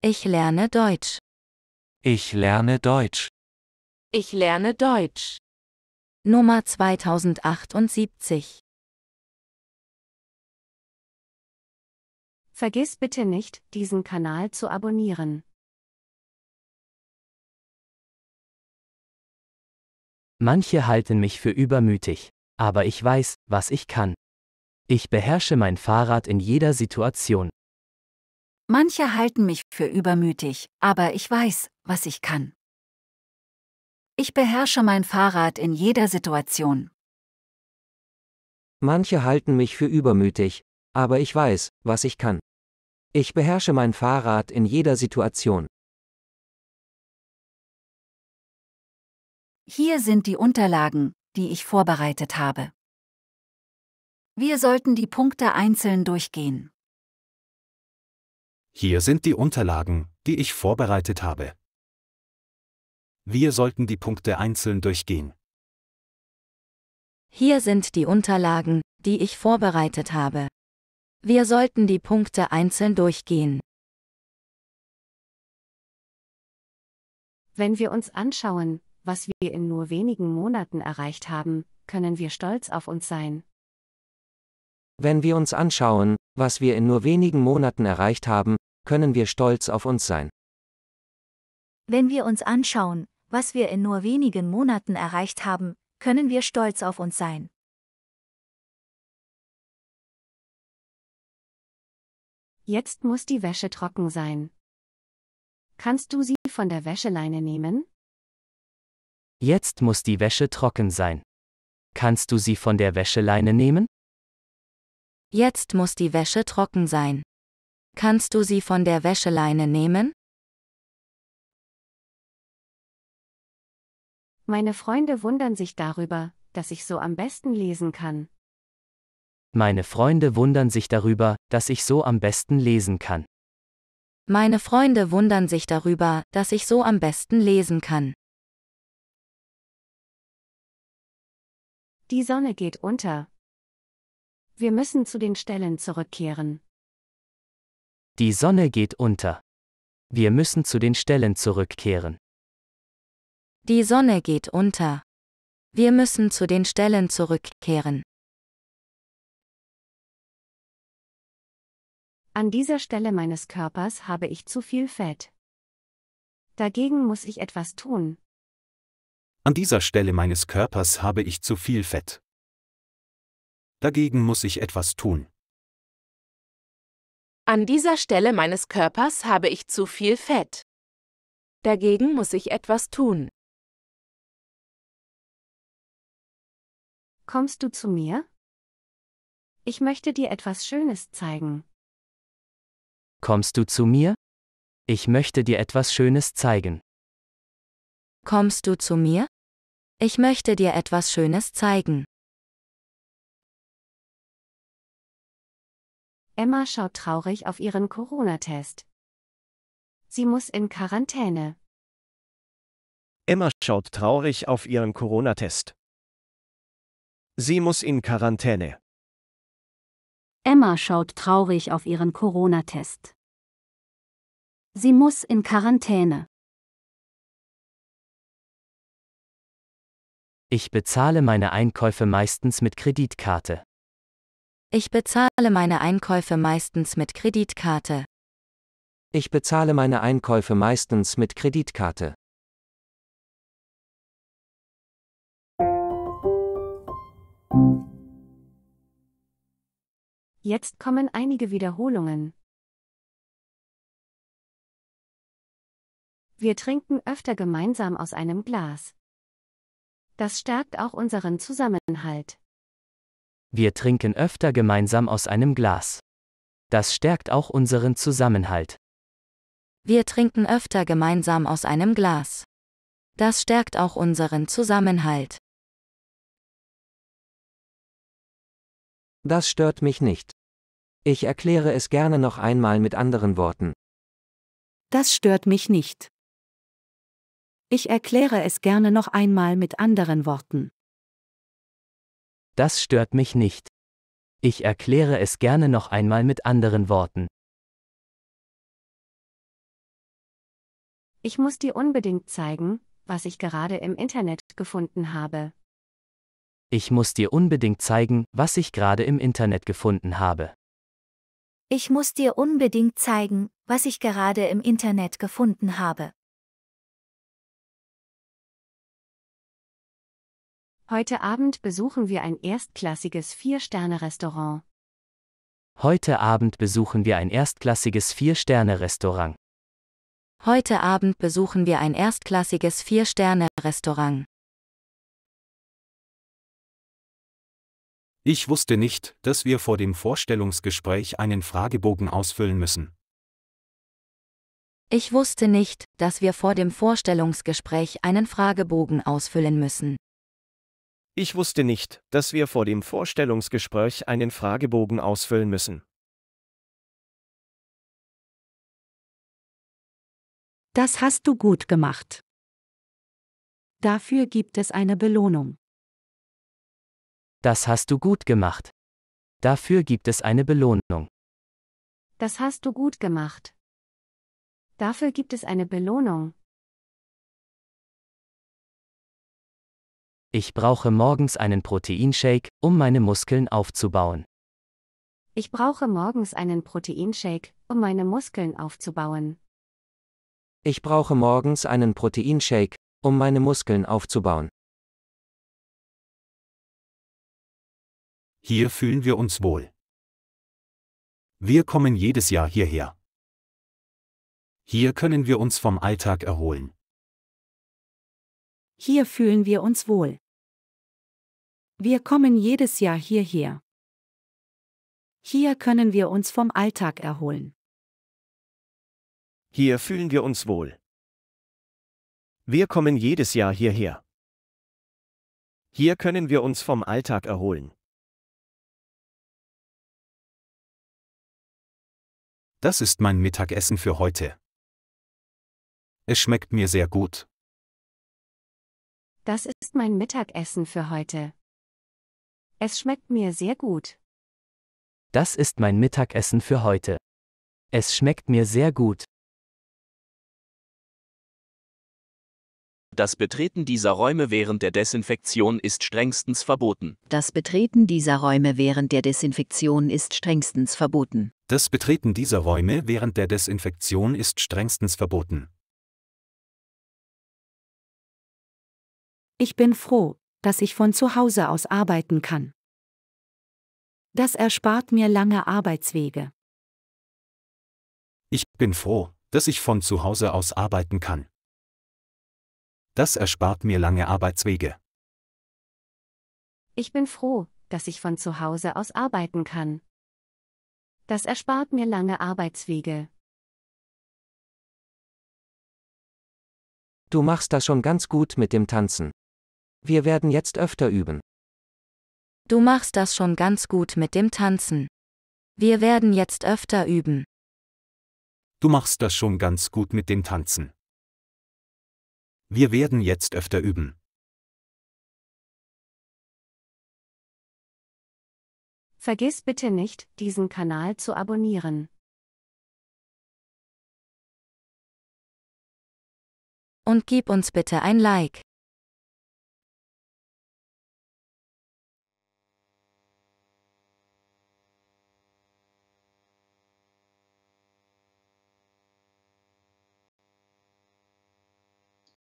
Ich lerne Deutsch. Ich lerne Deutsch. Ich lerne Deutsch. Nummer 2078. Vergiss bitte nicht, diesen Kanal zu abonnieren. Manche halten mich für übermütig, aber ich weiß, was ich kann. Ich beherrsche mein Fahrrad in jeder Situation. Manche halten mich für übermütig, aber ich weiß, was ich kann. Ich beherrsche mein Fahrrad in jeder Situation. Manche halten mich für übermütig, aber ich weiß, was ich kann. Ich beherrsche mein Fahrrad in jeder Situation. Hier sind die Unterlagen, die ich vorbereitet habe. Wir sollten die Punkte einzeln durchgehen. Hier sind die Unterlagen, die ich vorbereitet habe. Wir sollten die Punkte einzeln durchgehen. Hier sind die Unterlagen, die ich vorbereitet habe. Wir sollten die Punkte einzeln durchgehen. Wenn wir uns anschauen, was wir in nur wenigen Monaten erreicht haben, können wir stolz auf uns sein. Wenn wir uns anschauen, was wir in nur wenigen Monaten erreicht haben, können wir stolz auf uns sein. Wenn wir uns anschauen, was wir in nur wenigen Monaten erreicht haben, können wir stolz auf uns sein. Jetzt muss die Wäsche trocken sein. Kannst du sie von der Wäscheleine nehmen? Jetzt muss die Wäsche trocken sein. Kannst du sie von der Wäscheleine nehmen? Jetzt muss die Wäsche trocken sein. Kannst du sie von der Wäscheleine nehmen? Meine Freunde wundern sich darüber, dass ich so am besten lesen kann. Meine Freunde wundern sich darüber, dass ich so am besten lesen kann. Meine Freunde wundern sich darüber, dass ich so am besten lesen kann. Die Sonne geht unter. Wir müssen zu den Stellen zurückkehren. Die Sonne geht unter. Wir müssen zu den Stellen zurückkehren. Die Sonne geht unter. Wir müssen zu den Stellen zurückkehren. An dieser Stelle meines Körpers habe ich zu viel Fett. Dagegen muss ich etwas tun. An dieser Stelle meines Körpers habe ich zu viel Fett. Dagegen muss ich etwas tun. An dieser Stelle meines Körpers habe ich zu viel Fett. Dagegen muss ich etwas tun. Kommst du zu mir? Ich möchte dir etwas Schönes zeigen. Kommst du zu mir? Ich möchte dir etwas Schönes zeigen. Kommst du zu mir? Ich möchte dir etwas Schönes zeigen. Emma schaut traurig auf ihren Corona-Test. Sie muss in Quarantäne. Emma schaut traurig auf ihren Corona-Test. Sie muss in Quarantäne. Emma schaut traurig auf ihren Corona-Test. Sie muss in Quarantäne. Ich bezahle meine Einkäufe meistens mit Kreditkarte. Ich bezahle meine Einkäufe meistens mit Kreditkarte. Ich bezahle meine Einkäufe meistens mit Kreditkarte. Jetzt kommen einige Wiederholungen. Wir trinken öfter gemeinsam aus einem Glas. Das stärkt auch unseren Zusammenhalt. Wir trinken öfter gemeinsam aus einem Glas. Das stärkt auch unseren Zusammenhalt. Wir trinken öfter gemeinsam aus einem Glas. Das stärkt auch unseren Zusammenhalt. Das stört mich nicht. Ich erkläre es gerne noch einmal mit anderen Worten. Das stört mich nicht. Ich erkläre es gerne noch einmal mit anderen Worten. Das stört mich nicht. Ich erkläre es gerne noch einmal mit anderen Worten. Ich muss dir unbedingt zeigen, was ich gerade im Internet gefunden habe. Ich muss dir unbedingt zeigen, was ich gerade im Internet gefunden habe. Ich muss dir unbedingt zeigen, was ich gerade im Internet gefunden habe. Heute Abend besuchen wir ein erstklassiges Vier-Sterne-Restaurant. Heute Abend besuchen wir ein erstklassiges Vier-Sterne-Restaurant. Heute Abend besuchen wir ein erstklassiges Vier-Sterne-Restaurant. Ich wusste nicht, dass wir vor dem Vorstellungsgespräch einen Fragebogen ausfüllen müssen. Ich wusste nicht, dass wir vor dem Vorstellungsgespräch einen Fragebogen ausfüllen müssen. Ich wusste nicht, dass wir vor dem Vorstellungsgespräch einen Fragebogen ausfüllen müssen. Das hast du gut gemacht. Dafür gibt es eine Belohnung. Das hast du gut gemacht. Dafür gibt es eine Belohnung. Das hast du gut gemacht. Dafür gibt es eine Belohnung. Ich brauche morgens einen Proteinshake, um meine Muskeln aufzubauen. Ich brauche morgens einen Proteinshake, um meine Muskeln aufzubauen. Ich brauche morgens einen Proteinshake, um meine Muskeln aufzubauen. Hier fühlen wir uns wohl. Wir kommen jedes Jahr hierher. Hier können wir uns vom Alltag erholen. Hier fühlen wir uns wohl. Wir kommen jedes Jahr hierher. Hier können wir uns vom Alltag erholen. Hier fühlen wir uns wohl. Wir kommen jedes Jahr hierher. Hier können wir uns vom Alltag erholen. Das ist mein Mittagessen für heute. Es schmeckt mir sehr gut. Das ist mein Mittagessen für heute. Es schmeckt mir sehr gut. Das ist mein Mittagessen für heute. Es schmeckt mir sehr gut. Das Betreten dieser Räume während der Desinfektion ist strengstens verboten. Das Betreten dieser Räume während der Desinfektion ist strengstens verboten. Das Betreten dieser Räume während der Desinfektion ist strengstens verboten. Ich bin froh, dass ich von zu Hause aus arbeiten kann. Das erspart mir lange Arbeitswege. Ich bin froh, dass ich von zu Hause aus arbeiten kann. Das erspart mir lange Arbeitswege. Ich bin froh, dass ich von zu Hause aus arbeiten kann. Das erspart mir lange Arbeitswege. Du machst das schon ganz gut mit dem Tanzen. Wir werden jetzt öfter üben. Du machst das schon ganz gut mit dem Tanzen. Wir werden jetzt öfter üben. Du machst das schon ganz gut mit dem Tanzen. Wir werden jetzt öfter üben. Vergiss bitte nicht, diesen Kanal zu abonnieren. Und gib uns bitte ein Like.